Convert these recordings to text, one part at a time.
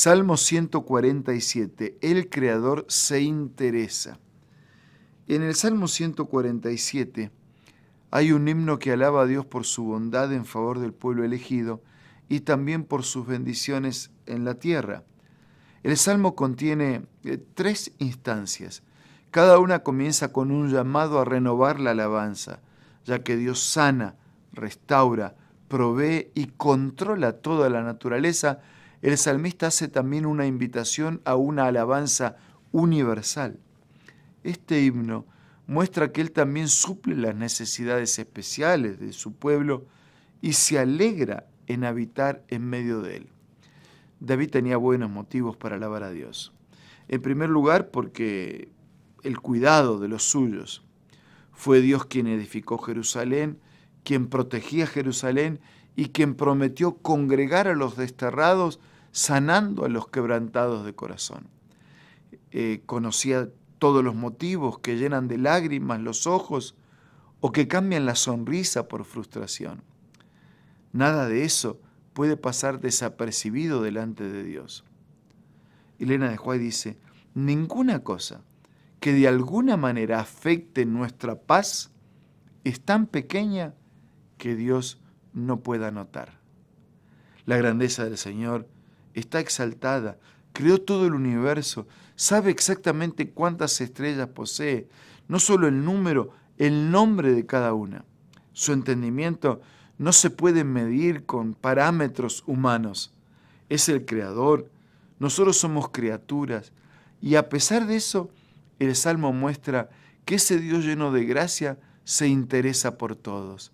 Salmo 147, el Creador se interesa. En el Salmo 147 hay un himno que alaba a Dios por su bondad en favor del pueblo elegido y también por sus bendiciones en la tierra. El Salmo contiene eh, tres instancias. Cada una comienza con un llamado a renovar la alabanza, ya que Dios sana, restaura, provee y controla toda la naturaleza el salmista hace también una invitación a una alabanza universal. Este himno muestra que él también suple las necesidades especiales de su pueblo y se alegra en habitar en medio de él. David tenía buenos motivos para alabar a Dios. En primer lugar, porque el cuidado de los suyos. Fue Dios quien edificó Jerusalén, quien protegía Jerusalén y quien prometió congregar a los desterrados, sanando a los quebrantados de corazón. Eh, conocía todos los motivos que llenan de lágrimas los ojos o que cambian la sonrisa por frustración. Nada de eso puede pasar desapercibido delante de Dios. Elena de Juárez dice, ninguna cosa que de alguna manera afecte nuestra paz es tan pequeña que Dios no pueda notar. La grandeza del Señor está exaltada, creó todo el universo, sabe exactamente cuántas estrellas posee, no solo el número, el nombre de cada una. Su entendimiento no se puede medir con parámetros humanos. Es el creador, nosotros somos criaturas, y a pesar de eso, el Salmo muestra que ese Dios lleno de gracia se interesa por todos.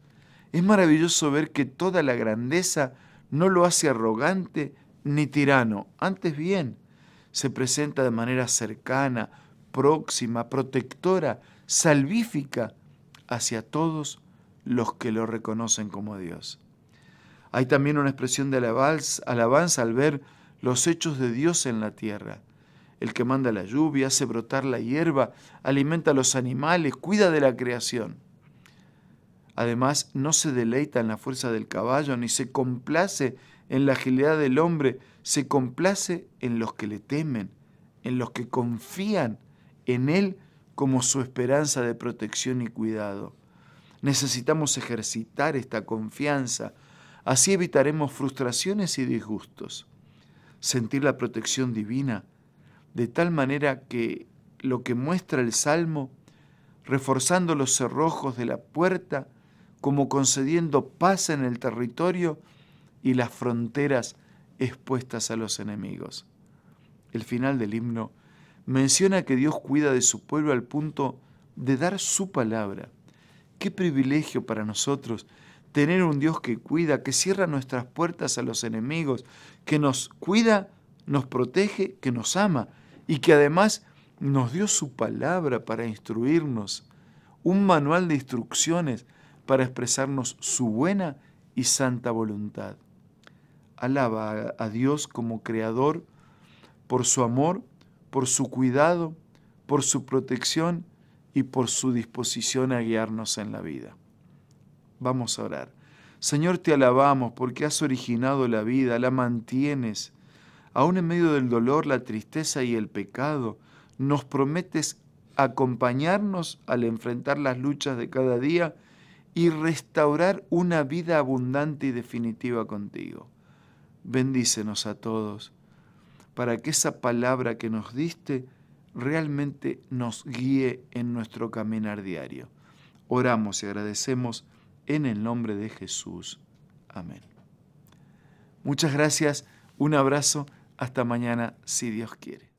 Es maravilloso ver que toda la grandeza no lo hace arrogante ni tirano, antes bien, se presenta de manera cercana, próxima, protectora, salvífica hacia todos los que lo reconocen como Dios. Hay también una expresión de alabanza al ver los hechos de Dios en la tierra. El que manda la lluvia, hace brotar la hierba, alimenta a los animales, cuida de la creación. Además, no se deleita en la fuerza del caballo, ni se complace en la agilidad del hombre, se complace en los que le temen, en los que confían en Él como su esperanza de protección y cuidado. Necesitamos ejercitar esta confianza, así evitaremos frustraciones y disgustos. Sentir la protección divina, de tal manera que lo que muestra el Salmo, reforzando los cerrojos de la puerta, como concediendo paz en el territorio y las fronteras expuestas a los enemigos. El final del himno menciona que Dios cuida de su pueblo al punto de dar su palabra. Qué privilegio para nosotros tener un Dios que cuida, que cierra nuestras puertas a los enemigos, que nos cuida, nos protege, que nos ama y que además nos dio su palabra para instruirnos, un manual de instrucciones para expresarnos su buena y santa voluntad. Alaba a Dios como Creador por su amor, por su cuidado, por su protección y por su disposición a guiarnos en la vida. Vamos a orar. Señor, te alabamos porque has originado la vida, la mantienes. Aún en medio del dolor, la tristeza y el pecado, nos prometes acompañarnos al enfrentar las luchas de cada día y restaurar una vida abundante y definitiva contigo. Bendícenos a todos para que esa palabra que nos diste realmente nos guíe en nuestro caminar diario. Oramos y agradecemos en el nombre de Jesús. Amén. Muchas gracias, un abrazo, hasta mañana si Dios quiere.